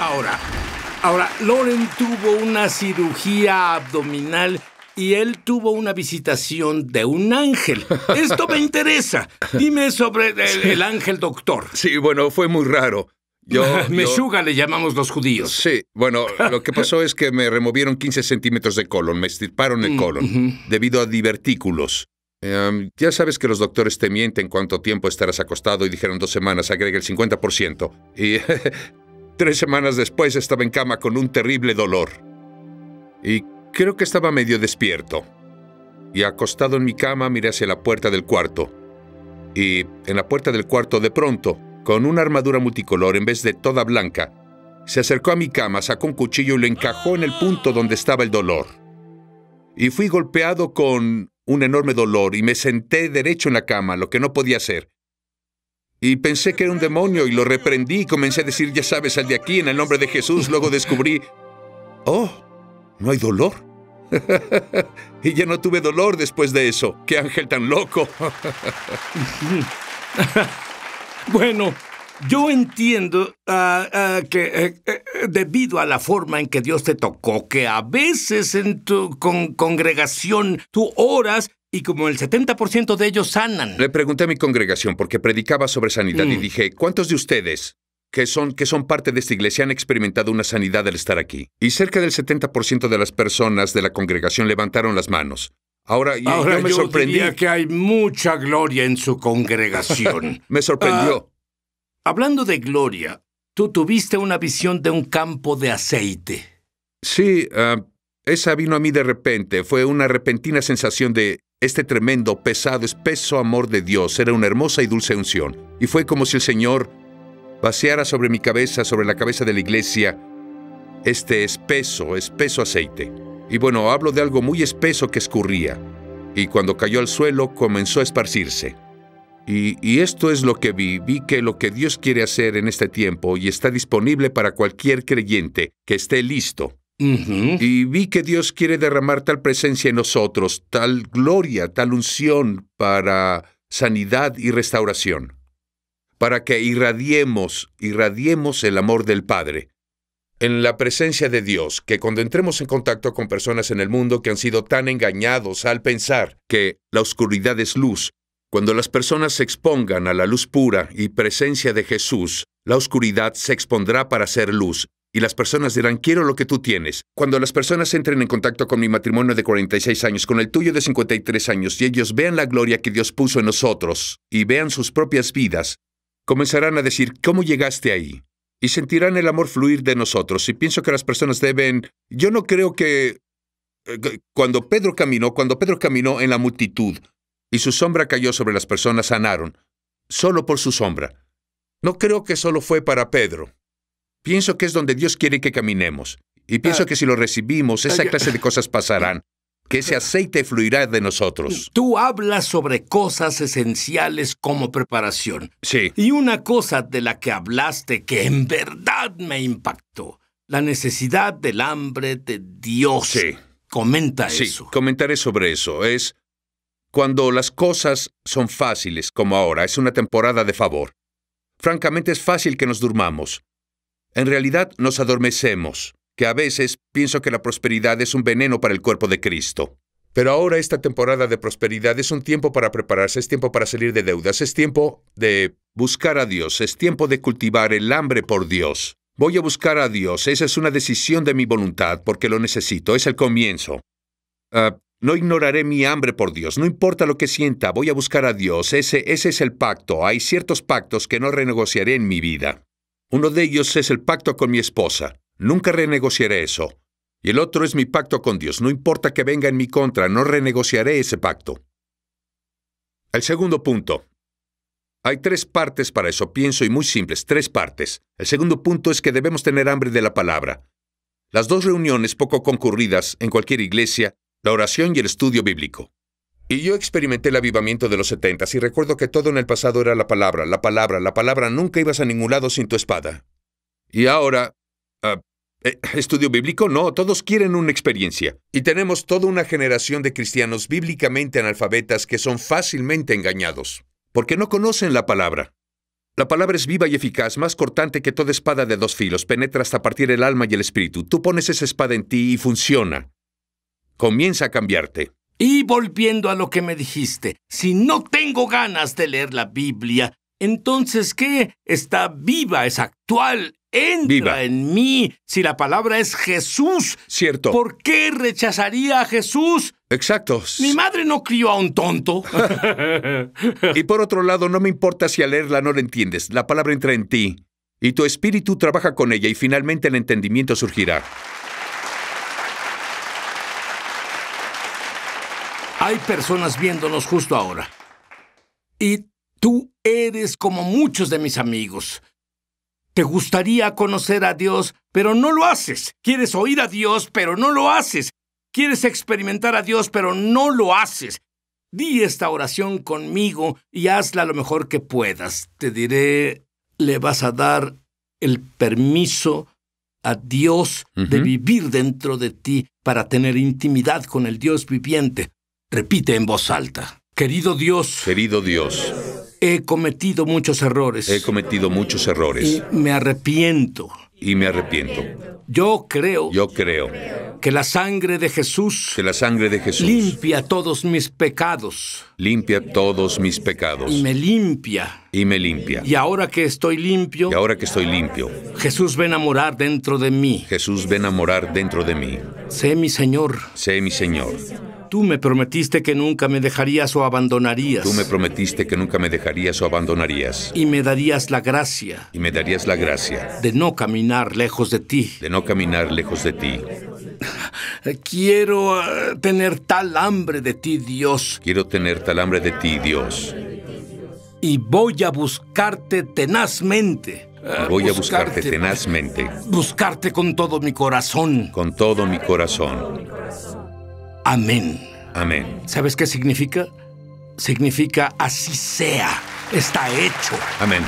Ahora, ahora, Loren tuvo una cirugía abdominal y él tuvo una visitación de un ángel. Esto me interesa. Dime sobre el, ángel doctor. Sí, bueno, fue muy raro. Yo, Meshuga le llamamos los judíos. Sí, bueno, lo que pasó es que me removieron 15 centímetros de colon, me estirparon el mm, colon, debido a divertículos. Em, ya sabes que los doctores te mienten cuánto tiempo estarás acostado y dijeron dos semanas, agrega el 50%. Y Tres semanas después estaba en cama con un terrible dolor. Y creo que estaba medio despierto. Y acostado en mi cama miré hacia la puerta del cuarto. Y en la puerta del cuarto de pronto, con una armadura multicolor en vez de toda blanca, se acercó a mi cama, sacó un cuchillo y lo encajó en el punto donde estaba el dolor. Y fui golpeado con un enorme dolor y me senté derecho en la cama, lo que no podía hacer. Y pensé que era un demonio y lo reprendí y comencé a decir, ya sabes, al de aquí en el nombre de Jesús. Luego descubrí, oh, no hay dolor. y ya no tuve dolor después de eso. ¡Qué ángel tan loco! bueno, yo entiendo ah, ah, que eh, eh, debido a la forma en que Dios te tocó, que a veces en tu congregación tú oras y como el 70% de ellos sanan. Le pregunté a mi congregación porque predicaba sobre sanidad y mm. dije, ¿cuántos de ustedes que son, que son parte de esta iglesia han experimentado una sanidad al estar aquí? Y cerca del 70% de las personas de la congregación levantaron las manos. Ahora, Ahora yo me yo que hay mucha gloria en su congregación. me sorprendió. Ah, hablando de gloria, tú tuviste una visión de un campo de aceite. Sí, ah, esa vino a mí de repente. Fue una repentina sensación de este tremendo, pesado, espeso amor de Dios era una hermosa y dulce unción, y fue como si el Señor vaciara sobre mi cabeza, sobre la cabeza de la iglesia, este espeso, espeso aceite. Y bueno, hablo de algo muy espeso que escurría, y cuando cayó al suelo comenzó a esparcirse. Y, esto es lo que vi, vi que lo que Dios quiere hacer en este tiempo y está disponible para cualquier creyente que esté listo, y vi que Dios quiere derramar tal presencia en nosotros, tal gloria, tal unción para sanidad y restauración, para que irradiemos, irradiemos el amor del Padre. En la presencia de Dios, que cuando entremos en contacto con personas en el mundo que han sido tan engañados al pensar que la oscuridad es luz, cuando las personas se expongan a la luz pura y presencia de Jesús, la oscuridad se expondrá para ser luz y las personas dirán, quiero lo que tú tienes. Cuando las personas entren en contacto con mi matrimonio de 46 años, con el tuyo de 53 años, y ellos vean la gloria que Dios puso en nosotros, y vean sus propias vidas, comenzarán a decir, ¿cómo llegaste ahí? Y sentirán el amor fluir de nosotros. Y pienso que las personas deben... Yo no creo que... Eh, cuando Pedro caminó, cuando Pedro caminó en la multitud, y su sombra cayó sobre las personas, sanaron, solo por su sombra. No creo que solo fue para Pedro. Pienso que es donde Dios quiere que caminemos. Y pienso ah. que si lo recibimos, esa clase de cosas pasarán que ese aceite fluirá de nosotros. Tú hablas sobre cosas esenciales como preparación. Sí. Y una cosa de la que hablaste que en verdad me impactó, la necesidad del hambre de Dios. Sí. Comenta eso. comentaré sobre eso. Es cuando las cosas son fáciles, como ahora, es una temporada de favor. Francamente es fácil que nos durmamos. En realidad nos adormecemos, que a veces pienso que la prosperidad es un veneno para el cuerpo de Cristo. Pero ahora esta temporada de prosperidad es un tiempo para prepararse, es tiempo para salir de deudas, es tiempo de buscar a Dios, es tiempo de cultivar el hambre por Dios. Voy a buscar a Dios, esa es una decisión de mi voluntad porque lo necesito, es el comienzo. Ah, no ignoraré mi hambre por Dios, no importa lo que sienta, voy a buscar a Dios, ese, ese es el pacto, hay ciertos pactos que no renegociaré en mi vida. Uno de ellos es el pacto con mi esposa. Nunca renegociaré eso. Y el otro es mi pacto con Dios. No importa que venga en mi contra, no renegociaré ese pacto. El segundo punto. Hay tres partes para eso, pienso, y muy simples, tres partes. El segundo punto es que debemos tener hambre de la palabra. Las dos reuniones poco concurridas en cualquier iglesia, la oración y el estudio bíblico. Y yo experimenté el avivamiento de los setentas y recuerdo que todo en el pasado era la palabra, la palabra, la palabra, nunca ibas a ningún lado sin tu espada. Y ahora... Ah, eh, ¿Estudio bíblico? No, todos quieren una experiencia. Y tenemos toda una generación de cristianos bíblicamente analfabetas que son fácilmente engañados, porque no conocen la palabra. La palabra es viva y eficaz, más cortante que toda espada de dos filos, penetra hasta partir el alma y el espíritu. Tú pones esa espada en ti y funciona. Comienza a cambiarte. Y volviendo a lo que me dijiste, si no tengo ganas de leer la Biblia, entonces ¿qué? Está viva, es actual, entra en mí. Si la palabra es Jesús, cierto. ¿Por qué rechazaría a Jesús? Exacto. Mi madre no crió a un tonto. y por otro lado, no me importa si al leerla no la entiendes. La palabra entra en ti y tu espíritu trabaja con ella y finalmente el entendimiento surgirá. Hay personas viéndonos justo ahora. Y tú eres como muchos de mis amigos. Te gustaría conocer a Dios, pero no lo haces. Quieres oír a Dios, pero no lo haces. Quieres experimentar a Dios, pero no lo haces. Di esta oración conmigo y hazla lo mejor que puedas. Te diré, le vas a dar el permiso a Dios de vivir dentro de ti para tener intimidad con el Dios viviente. Repite en voz alta. Querido Dios. Querido Dios. He cometido muchos errores. He cometido muchos errores. me arrepiento. Y me arrepiento. Yo creo. Yo creo. Que la sangre de Jesús. Que la sangre de Jesús. Limpia todos mis pecados. Limpia todos mis pecados. Y me limpia. Y me limpia. Y ahora que estoy limpio. Y ahora que estoy limpio. Jesús ven a morar dentro de mí. Jesús ven a morar dentro de mí. Sé mi Señor. Sé mi Señor. Tú me prometiste que nunca me dejarías o abandonarías. Tú me prometiste que nunca me dejarías o abandonarías. Y me darías la gracia. Y me darías la gracia. De no caminar lejos de ti. De no caminar lejos de ti. Quiero eh, tener tal hambre de ti, Dios. Quiero tener tal hambre de ti, Dios. Y voy a buscarte tenazmente. Eh, voy a buscarte tenazmente. Buscarte con todo mi corazón. Con todo mi corazón. Amén. Amén. ¿Sabes qué significa? Significa así sea, está hecho. Amén.